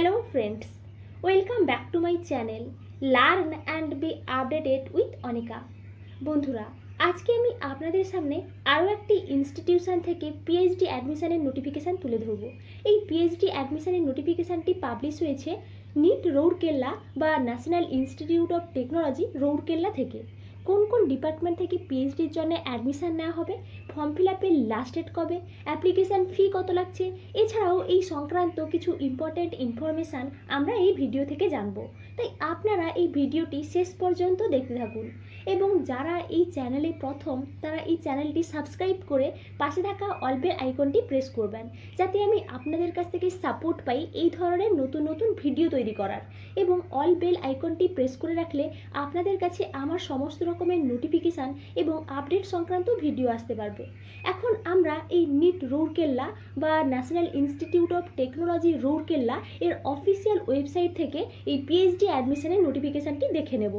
Hello friends welcome back to my channel learn and be updated with Anika বন্ধুরা আজকে আমি আপনাদের সামনে আরও একটি ইনস্টিটিউশন থেকে পিএইচডি অ্যাডমিশানের নোটিফিকেশান তুলে ধরব এই পিএইচডি অ্যাডমিশানের নোটিফিকেশানটি পাবলিশ হয়েছে নিট রৌড়কেল্লা বা national institute of technology Rourkela থেকে কোন কোন ডিপার্টমেন্ট থেকে পিএইচডির জন্য অ্যাডমিশান নেওয়া হবে ফর্ম ফিল আপের লাস্ট ডেট কবে অ্যাপ্লিকেশান ফি কত লাগছে এছাড়াও এই সংক্রান্ত কিছু ইম্পর্ট্যান্ট ইনফরমেশান আমরা এই ভিডিও থেকে জানবো তাই আপনারা এই ভিডিওটি শেষ পর্যন্ত দেখতে থাকুন এবং যারা এই চ্যানেলে প্রথম তারা এই চ্যানেলটি সাবস্ক্রাইব করে পাশে থাকা অল্পের আইকনটি প্রেস করবেন যাতে আমি আপনাদের কাছ থেকে সাপোর্ট পাই এই ধরনের নতুন নতুন ভিডিও তৈরি করার এবং অল বেল আইকনটি প্রেস করে রাখলে আপনাদের কাছে আমার সমস্ত রকমের নোটিফিকেশান এবং আপডেট সংক্রান্ত ভিডিও আসতে পারবে এখন আমরা এই নিট রৌরকেল্লা বা national institute of technology Rourkela এর অফিসিয়াল ওয়েবসাইট থেকে এই পিএইচডি অ্যাডমিশনের নোটিফিকেশানটি দেখে নেব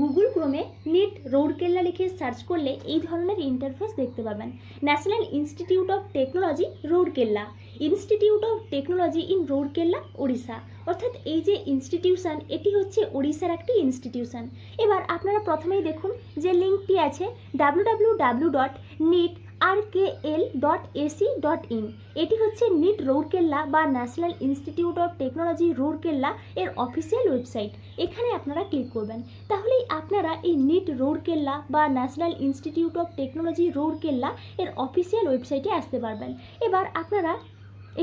গুগল ক্রোমে নিট রৌরকেল্লা লিখে সার্চ করলে এই ধরনের ইন্টারফেস দেখতে পাবেন national institute of technology Rourkela institute of technology in Rourkela Odisha অর্থাৎ এই যে ইনস্টিটিউশন এটি হচ্ছে ওড়িশার একটি ইনস্টিটিউশন এবার আপনারা প্রথমেই দেখুন যে লিঙ্কটি আছে W W W dot NIT R K L dot AC dot in এটি হচ্ছে নিট রৌরকেল্লা বা national institute of technology Rourkela এর অফিসিয়াল ওয়েবসাইট এখানে আপনারা ক্লিক করবেন তাহলেই আপনারা এই নিট রৌরকেল্লা বা national institute of technology Rourkela এর অফিসিয়াল ওয়েবসাইটে আসতে পারবেন এবার আপনারা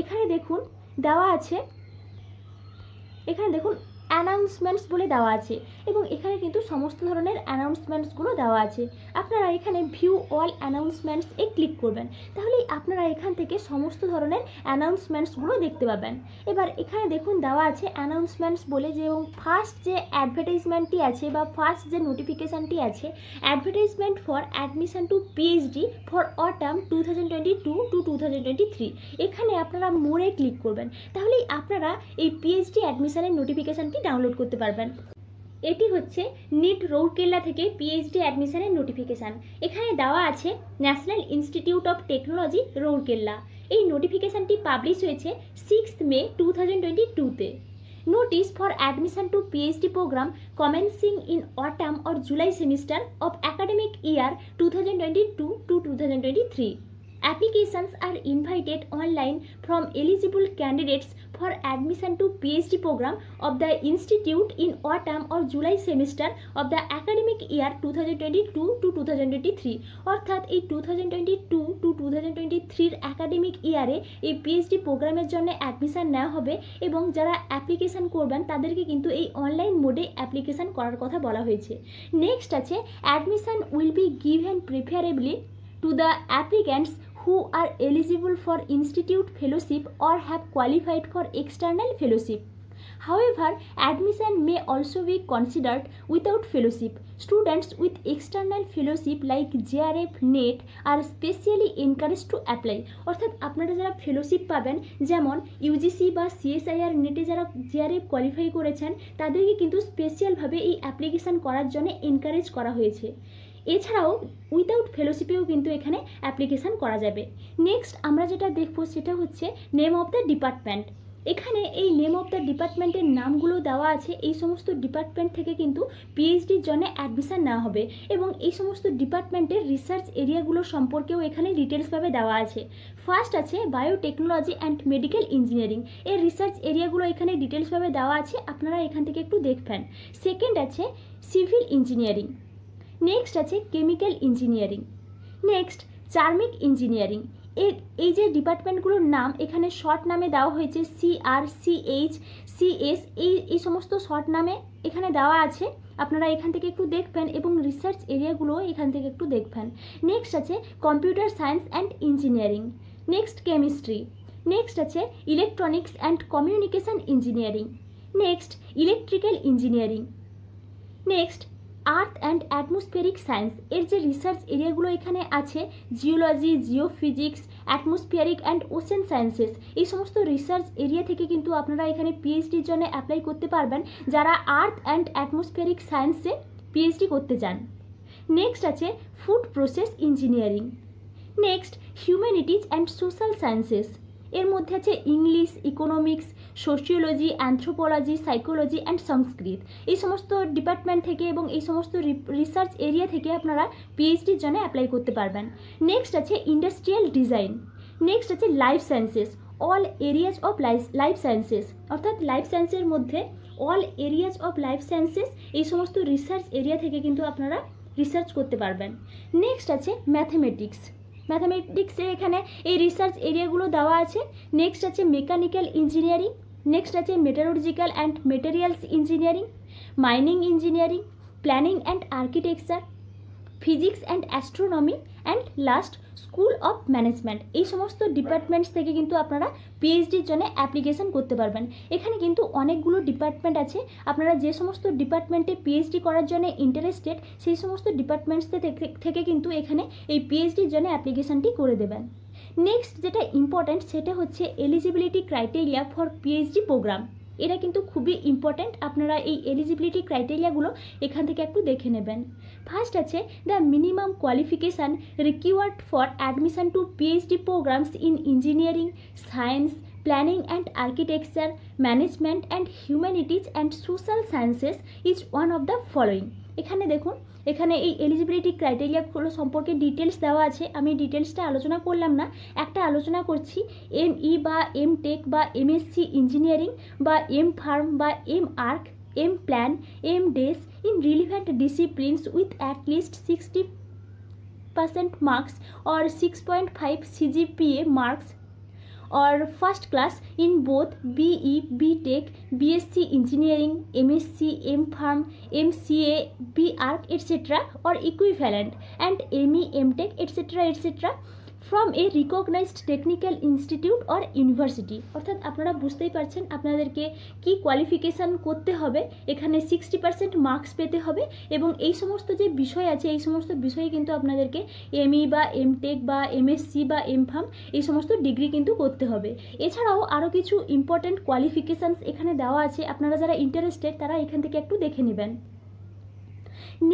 এখানে দেখুন দেওয়া আছে এখানে দেখুন অ্যানাউন্সমেন্টস বলে দেওয়া আছে এবং এখানে কিন্তু সমস্ত ধরনের অ্যানাউন্সমেন্টসগুলো দেওয়া আছে আপনারা এখানে ভিউ অল অ্যানাউন্সমেন্টস এ ক্লিক করবেন তাহলেই আপনারা এখান থেকে সমস্ত ধরনের অ্যানাউন্সমেন্টসগুলো দেখতে পাবেন এবার এখানে দেখুন দেওয়া আছে অ্যানাউন্সমেন্টস বলে যে এবং ফার্স্ট যে অ্যাডভার্টাইজমেন্টটি আছে বা ফার্স্ট যে নোটিফিকেশানটি আছে advertisement for admission to PhD for autumn two thousand twenty two to two thousand twenty three এখানে আপনারা মোড়ে ক্লিক করবেন তাহলেই আপনারা এই পিএইচডি অ্যাডমিশানের নোটিফিকেশানটি ডাউনলোড করতে পারবেন এটি হচ্ছে নিট রৌরকেল্লা থেকে পিএইচডি অ্যাডমিশানের নোটিফিকেশান এখানে দেওয়া আছে national institute of technology Rourkela এই নোটিফিকেশানটি পাবলিশ হয়েছে six May two thousand twenty টুতে notice for admission to PhD programme commencing in autumn or July semester of academic year two thousand twenty two to two thousand twenty three Applications are invited online from eligible candidates for admission to PhD program of the institute in autumn or July semester of the academic year 2022 to 2023 অর্থাৎ এই 2022 two 2023 academic ইয়ারে এই PhD প্রোগ্রামের জন্য admission নেওয়া হবে এবং যারা অ্যাপ্লিকেশান করবেন তাদেরকে কিন্তু এই অনলাইন মোডে অ্যাপ্লিকেশান করার কথা বলা হয়েছে নেক্সট আছে admission will be given preferably to the applicants who are eligible for institute fellowship or have qualified for external fellowship however admission may also be considered without fellowship students with external fellowship like JRF NET are specially encourage to apply অর্থাৎ আপনারা যারা fellowship পাবেন যেমন UGC বা CSIR e নেটে যারা JRF qualify করেছেন তাদেরকে কিন্তু স্পেশালভাবে এই অ্যাপ্লিকেশান করার জন্য এনকারেজ করা হয়েছে এছাড়াও উইদাউট ফেলোশিপেও কিন্তু এখানে অ্যাপ্লিকেশান করা যাবে নেক্সট আমরা যেটা দেখব সেটা হচ্ছে নেম অফ দ্য ডিপার্টমেন্ট এখানে এই নেম অফ দ্য ডিপার্টমেন্টের নামগুলো দেওয়া আছে এই সমস্ত ডিপার্টমেন্ট থেকে কিন্তু পিএইচডির জন্য অ্যাডমিশান নেওয়া হবে এবং এই সমস্ত ডিপার্টমেন্টের রিসার্চ এরিয়াগুলো সম্পর্কেও এখানে ডিটেলসভাবে দেওয়া আছে ফার্স্ট আছে বায়োটেকনোলজি অ্যান্ড মেডিকেল ইঞ্জিনিয়ারিং এর রিসার্চ এরিয়াগুলো এখানে ডিটেলসভাবে দেওয়া আছে আপনারা এখান থেকে একটু দেখবেন সেকেন্ড আছে সিভিল ইঞ্জিনিয়ারিং নেক্সট আছে chemical engineering next ceramic engineering এর এই যে ডিপার্টমেন্টগুলোর নাম এখানে শর্ট নামে দেওয়া হয়েছে সিআর সিএইচ সিএস এই এই সমস্ত শর্ট নামে এখানে দেওয়া আছে আপনারা এখান থেকে একটু দেখবেন এবং রিসার্চ এরিয়াগুলো এখান থেকে একটু দেখবেন নেক্সট আছে computer science and engineering next chemistry next আছে electronics and communication engineering next electrical engineering next earth and atmospheric science এর যে রিসার্চ এরিয়াগুলো এখানে আছে geology geophysics atmospheric and ocean sciences এই সমস্ত রিসার্চ এরিয়া থেকে কিন্তু আপনারা এখানে পিএইচডির জন্য অ্যাপ্লাই করতে পারবেন যারা আর্থ অ্যান্ড অ্যাটমসফিয়ারিক সায়েন্সে পিএইচডি করতে চান নেক্সট আছে food process engineering next humanities and social sciences এর মধ্যে আছে English economics sociology anthropology psychology and Sanskrit এই সমস্ত ডিপার্টমেন্ট থেকে এবং এই সমস্ত রিসার্চ এরিয়া থেকে আপনারা পিএইচডির জন্য অ্যাপ্লাই করতে পারবেন নেক্সট আছে ইন্ডাস্ট্রিয়াল ডিজাইন নেক্সট আছে life sciences all areas of life life sciences অর্থাৎ লাইফ সায়েন্সের মধ্যে all areas of life sciences এই সমস্ত রিসার্চ এরিয়া থেকে কিন্তু আপনারা রিসার্চ করতে পারবেন নেক্সট আছে ম্যাথমেটিক্স ম্যাথামেটিক্সের এখানে এই রিসার্চ এরিয়াগুলো দেওয়া আছে নেক্সট আছে মেকানিক্যাল ইঞ্জিনিয়ারিং নেক্সট আছে metallurgical and materials engineering mining engineering planning and architecture physics and astronomy and last school of management এই সমস্ত ডিপার্টমেন্টস থেকে কিন্তু আপনারা পিএইচডির জন্য অ্যাপ্লিকেশন করতে পারবেন এখানে কিন্তু অনেকগুলো ডিপার্টমেন্ট আছে আপনারা যে সমস্ত ডিপার্টমেন্টে পিএইচডি করার জন্য ইন্টারেস্টেড সেই সমস্ত ডিপার্টমেন্টস থেকে কিন্তু এখানে এই পিএইচডির জন্য অ্যাপ্লিকেশানটি করে দেবেন নেক্সট যেটা ইম্পর্ট্যান্ট সেটা হচ্ছে eligibility criteria for PhD programme এরা কিন্তু খুবই ইম্পর্ট্যান্ট আপনারা এই এলিজিবিলিটি ক্রাইটেরিয়াগুলো এখান থেকে একটু দেখে নেবেন ফার্স্ট আছে the minimum qualification required for admission to PhD programmes in engineering science planning and architecture management and humanities and social sciences is one of the following এখানে দেখুন এখানে এই এলিজিবিলিটি ক্রাইটেরিয়াগুলো সম্পর্কে ডিটেলস দেওয়া আছে আমি ডিটেলসটা আলোচনা করলাম না একটা আলোচনা করছি এম ই e বা এম টেক বা এম এসসি ইঞ্জিনিয়ারিং বা এম ফার্ম বা M arch M plan M des in relevant disciplines with at least sixty percent marks or six point five CGPA marks or first class in both BE, BTech, BSc Engineering, MSc, MPharm, MCA, BArch etc. or equivalent and ME, MTech etc. etc. From a recognised technical institute or university অর্থাৎ আপনারা বুঝতেই পারছেন আপনাদেরকে কি qualification করতে হবে এখানে sixty percent marks পেতে হবে এবং এই সমস্ত যে বিষয় আছে এই সমস্ত বিষয়ে কিন্তু আপনাদেরকে এমই e বা এম টেক বা এমএসসি বা এম ফার্ম এই সমস্ত ডিগ্রি কিন্তু করতে হবে এছাড়াও আরও কিছু ইম্পর্ট্যান্ট কোয়ালিফিকেশানস এখানে দেওয়া আছে আপনারা যারা ইন্টারেস্টেড তারা এখান থেকে একটু দেখে নেবেন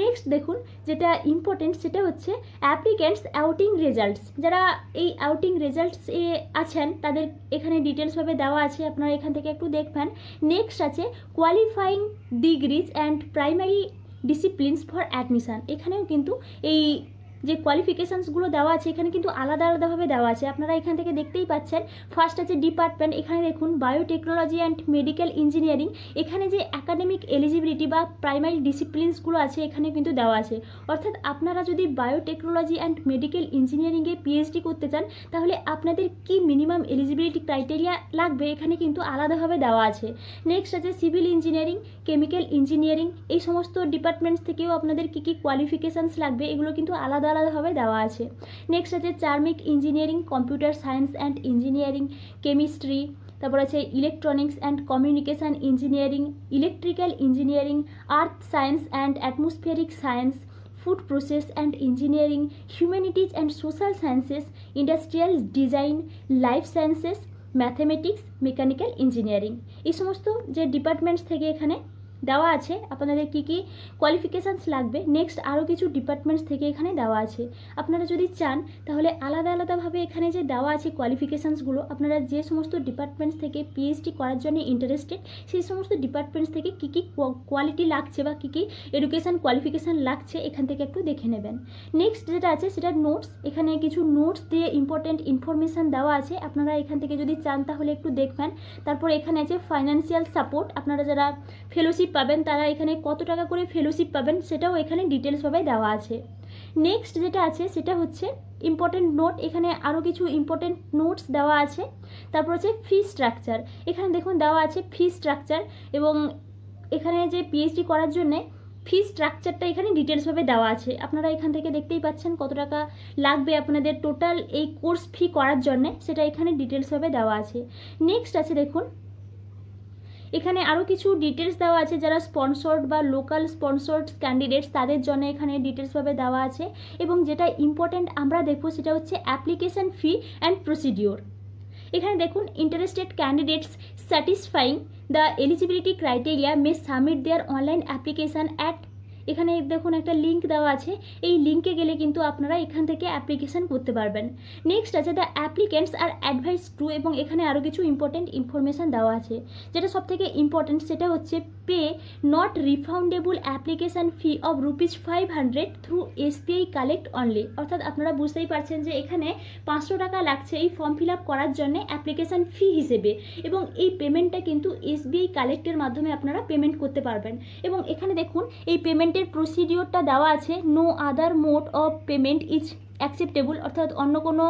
নেক্সট দেখুন যেটা ইম্পর্টেন্ট সেটা হচ্ছে অ্যাপ্লিক্যান্টস আউটিং রেজাল্টস যারা এই আউটিং রেজাল্টস এ আছেন তাদের এখানে ডিটেলসভাবে দেওয়া আছে আপনারা এখান থেকে একটু দেখবেন নেক্সট আছে qualifying degrees and primary disciplines for admission এখানেও কিন্তু এই যে কোয়ালিফিকেশানসগুলো দেওয়া আছে এখানে কিন্তু আলাদা আলাদাভাবে দেওয়া আছে আপনারা এখান থেকে দেখতেই পাচ্ছেন ফার্স্ট আছে ডিপার্টমেন্ট এখানে দেখুন বায়োটেকনোলজি অ্যান্ড মেডিকেল ইঞ্জিনিয়ারিং এখানে যে অ্যাকাডেমিক এলিজিবিলিটি বা প্রাইমারি ডিসিপ্লিনসগুলো আছে এখানে কিন্তু দেওয়া আছে অর্থাৎ আপনারা যদি বায়োটেকনোলজি অ্যান্ড মেডিকেল ইঞ্জিনিয়ারিংয়ে পিএইচডি করতে চান তাহলে আপনাদের কি মিনিমাম এলিজিবিলিটি ক্রাইটেরিয়া লাগবে এখানে কিন্তু আলাদাভাবে দেওয়া আছে নেক্সট আছে সিভিল ইঞ্জিনিয়ারিং কেমিক্যাল ইঞ্জিনিয়ারিং এই সমস্ত ডিপার্টমেন্টস থেকেও আপনাদের কী কী কোয়ালিফিকেশানস লাগবে এগুলো কিন্তু আলাদা আলাদাভাবে দেওয়া আছে নেক্সট আছে ceramic engineering computer science and engineering chemistry তারপর আছে electronics and communication engineering electrical engineering earth science and atmospheric science food process and engineering humanities and social sciences industrial design life sciences mathematics mechanical engineering এই সমস্ত যে departments থেকে এখানে দেওয়া আছে আপনাদের কি কি কোয়ালিফিকেশানস লাগবে নেক্সট আরও কিছু ডিপার্টমেন্টস থেকে এখানে দেওয়া আছে আপনারা যদি চান তাহলে আলাদা আলাদাভাবে এখানে যে দেওয়া আছে কোয়ালিফিকেশানসগুলো আপনারা যে সমস্ত ডিপার্টমেন্টস থেকে পিএইচডি করার জন্য ইন্টারেস্টেড সেই সমস্ত ডিপার্টমেন্টস থেকে কি কি কোয়ালিটি লাগছে বা কী কী এডুকেশান কোয়ালিফিকেশান লাগছে এখান থেকে একটু দেখে নেবেন নেক্সট যেটা আছে সেটা নোটস এখানে কিছু নোটস দিয়ে ইম্পর্টেন্ট ইনফরমেশান দেওয়া আছে আপনারা এখান থেকে যদি চান তাহলে একটু দেখবেন তারপর এখানে আছে ফাইন্যান্সিয়াল সাপোর্ট আপনারা যারা ফেলোশিপ ফেলোশিপ পাবেন তারা এখানে কত টাকা করে ফেলোশিপ পাবেন সেটাও এখানে ডিটেলসভাবে দেওয়া আছে নেক্সট যেটা আছে সেটা হচ্ছে ইম্পর্টেন্ট নোট এখানে আরও কিছু ইম্পর্টেন্ট নোটস দেওয়া আছে তারপর হচ্ছে ফি স্ট্রাকচার এখানে দেখুন দেওয়া আছে ফি স্ট্রাকচার এবং এখানে যে পিএইচডি করার জন্যে ফি স্ট্রাকচারটা এখানে ডিটেলসভাবে দেওয়া আছে আপনারা এখান থেকে দেখতেই পাচ্ছেন কত টাকা লাগবে আপনাদের টোটাল এই কোর্স ফি করার জন্যে সেটা এখানে ডিটেলসভাবে দেওয়া আছে নেক্সট আছে দেখুন এখানে আরও কিছু ডিটেলস দেওয়া আছে যারা স্পন্সর্ড বা লোকাল স্পন্সর্ড ক্যান্ডিডেটস তাদের জন্য এখানে ডিটেলসভাবে দেওয়া আছে এবং যেটা ইম্পর্ট্যান্ট আমরা দেখবো সেটা হচ্ছে অ্যাপ্লিকেশান ফি অ্যান্ড প্রসিডিওর এখানে দেখুন interested candidates satisfying the eligibility criteria may submit their online application at এখানে দেখুন একটা লিঙ্ক দেওয়া আছে এই লিঙ্কে গেলে কিন্তু আপনারা এখান থেকে অ্যাপ্লিকেশান করতে পারবেন নেক্সট আছে the applicants are advise to এবং এখানে আরও কিছু ইম্পর্টেন্ট ইনফরমেশান দেওয়া আছে যেটা সবথেকে ইম্পর্টেন্ট সেটা হচ্ছে pay not refundable application fee of rupees five hundred through SBI collect only অর্থাৎ আপনারা বুঝতেই পারছেন যে এখানে পাঁচশো টাকা লাগছে এই ফর্ম ফিল করার জন্য অ্যাপ্লিকেশান ফি হিসেবে এবং এই পেমেন্টটা কিন্তু এসবিআই কালেক্টের মাধ্যমে আপনারা পেমেন্ট করতে পারবেন এবং এখানে দেখুন এই পেমেন্টের প্রসিডিওরটা দেওয়া আছে no other mode of payment is acceptable অর্থাৎ অন্য কোনো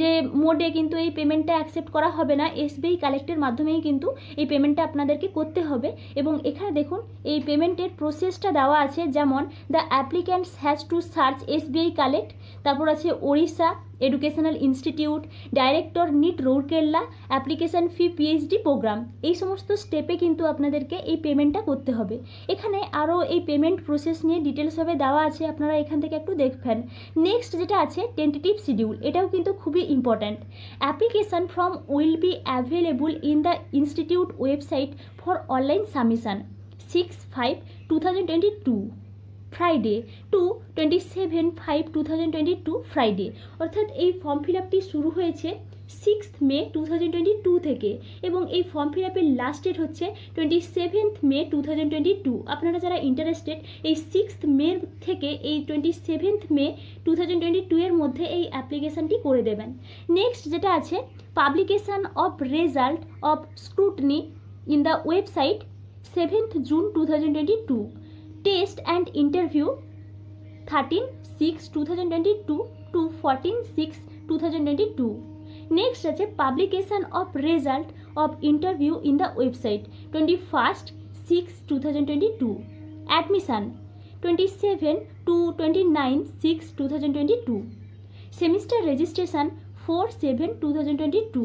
যে মোডে কিন্তু এই পেমেন্টটা অ্যাকসেপ্ট করা হবে না এসবিআই কালেক্টের মাধ্যমেই কিন্তু এই পেমেন্টটা আপনাদেরকে করতে হবে এবং এখানে দেখুন এই পেমেন্টের প্রসেসটা দেওয়া আছে যেমন the applicants has to search SBI collect তারপর আছে Odisha educational institute director NIT Rourkela application fee PhD programme এই সমস্ত স্টেপে কিন্তু আপনাদেরকে এই পেমেন্টটা করতে হবে এখানে আরও এই পেমেন্ট প্রসেস নিয়ে ডিটেলসভাবে দেওয়া আছে আপনারা এখান থেকে একটু দেখবেন নেক্সট যেটা আছে টেন্টেটিভ শিডিউল এটাও কিন্তু খুবই important application form will be available in the institute website for online submission six five two thousand twenty two Friday to twenty seven five two thousand twenty two Friday অর্থাৎ এই form fill আপটি শুরু হয়েছে six May two thousand twenty two থেকে এবং এই form fill আপের last date হচ্ছে twenty seventh May two thousand twenty two আপনারা যারা ইন্টারেস্টেড এই সিক্স মে থেকে এই twenty seventh May two thousand twenty two এর মধ্যে এই অ্যাপ্লিকেশানটি করে দেবেন নেক্সট যেটা আছে publication of result of scrutiny in the website seventh June two thousand twenty two test and interview thirteen six two thousand twenty two to fourteen six two thousand twenty two next আছে publication of result of interview in the website twenty first six two thousand twenty two admission twenty seven to twenty nine six two thousand twenty two semester registration four seven two thousand twenty two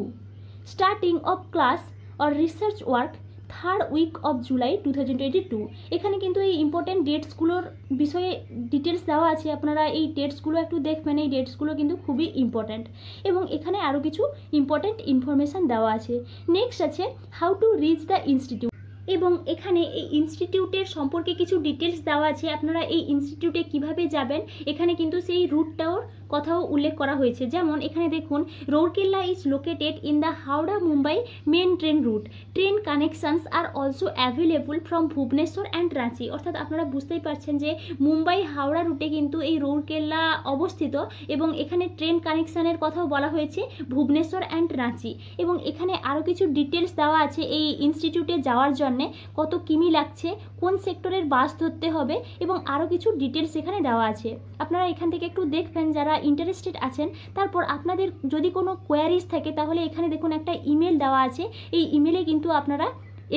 starting of class or research work third week of July two thousand twenty two এখানে কিন্তু এই important ডেটসগুলোর বিষয়ে details দেওয়া আছে আপনারা এই ডেটসগুলো একটু দেখবেন এই ডেটসগুলো কিন্তু খুবই ইম্পর্ট্যান্ট এবং এখানে আরও কিছু ইম্পর্ট্যান্ট ইনফরমেশান দেওয়া আছে নেক্সট আছে how to reach the institute এবং এখানে এই ইনস্টিটিউটের সম্পর্কে কিছু ডিটেলস দেওয়া আছে আপনারা এই ইনস্টিটিউটে কিভাবে যাবেন এখানে কিন্তু সেই রুটটাও কথাও উল্লেখ করা হয়েছে যেমন এখানে দেখুন Rourkela is located in the Howrah Mumbai main train route train connections are also available from Bhubaneswar and Ranchi অর্থাৎ আপনারা বুঝতেই পারছেন যে মুম্বাই হাওড়া রুটে কিন্তু এই রৌরকেল্লা অবস্থিত এবং এখানে ট্রেন কানেকশানের কথাও বলা হয়েছে ভুবনেশ্বর অ্যান্ড রাঁচি এবং এখানে আরও কিছু ডিটেলস দেওয়া আছে এই ইনস্টিটিউটে যাওয়ার জন্যে কত কিমি লাগছে কোন সেক্টরের বাস ধরতে হবে এবং আরও কিছু ডিটেলস এখানে দেওয়া আছে আপনারা এখান থেকে একটু দেখবেন যারা ইন্টারেস্টেড আছেন তারপর আপনাদের যদি কোনো কোয়ারিজ থাকে তাহলে এখানে দেখুন একটা ইমেল দেওয়া আছে এই ইমেলে কিন্তু আপনারা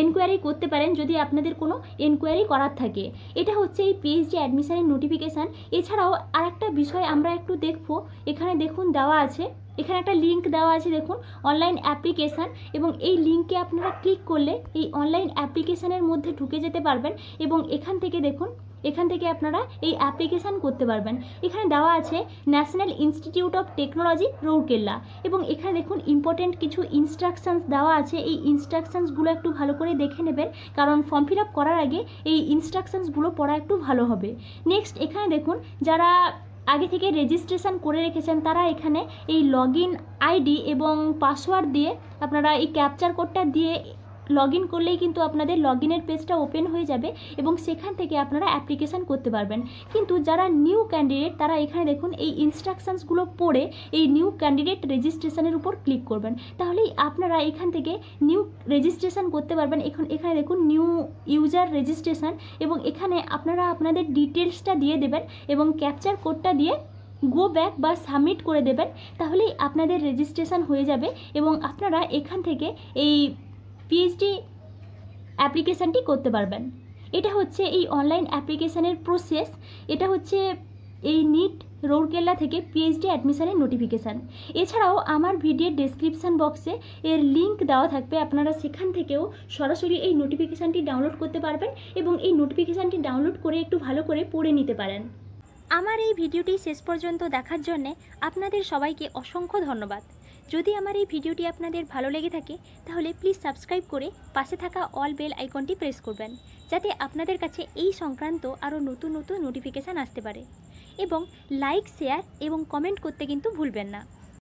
এনকোয়ারি করতে পারেন যদি আপনাদের কোনো এনকোয়ারি করার থাকে এটা হচ্ছে এই পিএইচডি অ্যাডমিশানের নোটিফিকেশান এছাড়াও আর একটা বিষয় আমরা একটু দেখব এখানে দেখুন দেওয়া আছে এখানে একটা লিঙ্ক দেওয়া আছে দেখুন অনলাইন অ্যাপ্লিকেশান এবং এই লিঙ্কে আপনারা ক্লিক করলে এই অনলাইন অ্যাপ্লিকেশানের মধ্যে ঢুকে যেতে পারবেন এবং এখান থেকে দেখুন এখান থেকে আপনারা এই অ্যাপ্লিকেশান করতে পারবেন এখানে দেওয়া আছে national institute of technology Rourkela এবং এখানে দেখুন ইম্পর্টেন্ট কিছু ইনস্ট্রাকশানস দেওয়া আছে এই ইনস্ট্রাকশানসগুলো একটু ভালো করে দেখে নেবেন কারণ ফর্ম ফিল করার আগে এই ইনস্ট্রাকশানসগুলো পড়া একটু ভালো হবে নেক্সট এখানে দেখুন যারা আগে থেকে রেজিস্ট্রেশন করে রেখেছেন তারা এখানে এই লগ আইডি এবং পাসওয়ার্ড দিয়ে আপনারা এই ক্যাপচার কোডটা দিয়ে লগ ইন করলেই কিন্তু আপনাদের লগ ইনের পেজটা ওপেন হয়ে যাবে এবং সেখান থেকে আপনারা অ্যাপ্লিকেশান করতে পারবেন কিন্তু যারা নিউ ক্যান্ডিডেট তারা এখানে দেখুন এই ইনস্ট্রাকশানসগুলো পড়ে এই নিউ ক্যান্ডিডেট রেজিস্ট্রেশনের উপর ক্লিক করবেন তাহলেই আপনারা এখান থেকে নিউ রেজিস্ট্রেশন করতে পারবেন এখন এখানে দেখুন নিউ ইউজার রেজিস্ট্রেশন এবং এখানে আপনারা আপনাদের ডিটেলসটা দিয়ে দেবেন এবং ক্যাপচার কোডটা দিয়ে গো ব্যাক বা সাবমিট করে দেবেন তাহলেই আপনাদের রেজিস্ট্রেশন হয়ে যাবে এবং আপনারা এখান থেকে এই পিএইচডি অ্যাপ্লিকেশানটি করতে পারবেন এটা হচ্ছে এই অনলাইন অ্যাপ্লিকেশানের প্রসেস এটা হচ্ছে এই নিট রৌরকেল্লা থেকে পিএইচডি অ্যাডমিশানের নোটিফিকেশান এছাড়াও আমার ভিডিওর ডিসক্রিপশান বক্সে এর লিঙ্ক দেওয়া থাকবে আপনারা সেখান থেকেও সরাসরি এই নোটিফিকেশানটি ডাউনলোড করতে পারবেন এবং এই নোটিফিকেশানটি ডাউনলোড করে একটু ভালো করে পড়ে নিতে পারেন আমার এই ভিডিওটি শেষ পর্যন্ত দেখার জন্যে আপনাদের সবাইকে অসংখ্য ধন্যবাদ যদি আমার এই ভিডিওটি আপনাদের ভালো লেগে থাকে তাহলে প্লিজ সাবস্ক্রাইব করে পাশে থাকা অল বেল আইকনটি প্রেস করবেন যাতে আপনাদের কাছে এই সংক্রান্ত আরও নতুন নতুন নোটিফিকেশান আসতে পারে এবং লাইক শেয়ার এবং কমেন্ট করতে কিন্তু ভুলবেন না